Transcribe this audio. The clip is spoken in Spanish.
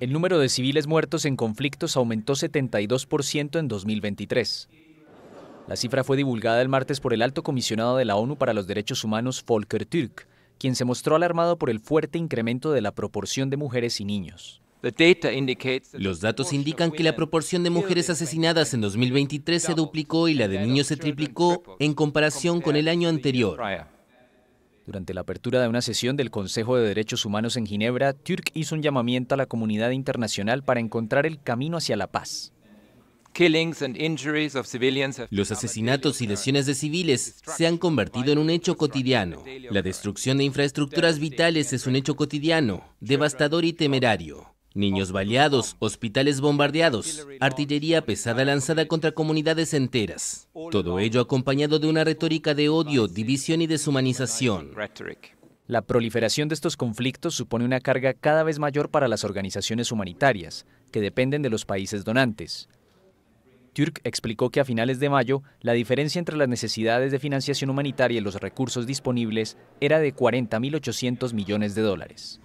El número de civiles muertos en conflictos aumentó 72% en 2023. La cifra fue divulgada el martes por el alto comisionado de la ONU para los Derechos Humanos, Volker Türk, quien se mostró alarmado por el fuerte incremento de la proporción de mujeres y niños. Los datos indican que la proporción de mujeres asesinadas en 2023 se duplicó y la de niños se triplicó en comparación con el año anterior. Durante la apertura de una sesión del Consejo de Derechos Humanos en Ginebra, Turk hizo un llamamiento a la comunidad internacional para encontrar el camino hacia la paz. Los asesinatos y lesiones de civiles se han convertido en un hecho cotidiano. La destrucción de infraestructuras vitales es un hecho cotidiano, devastador y temerario niños baleados, hospitales bombardeados, artillería pesada lanzada contra comunidades enteras. Todo ello acompañado de una retórica de odio, división y deshumanización. La proliferación de estos conflictos supone una carga cada vez mayor para las organizaciones humanitarias, que dependen de los países donantes. Turk explicó que a finales de mayo la diferencia entre las necesidades de financiación humanitaria y los recursos disponibles era de 40.800 millones de dólares.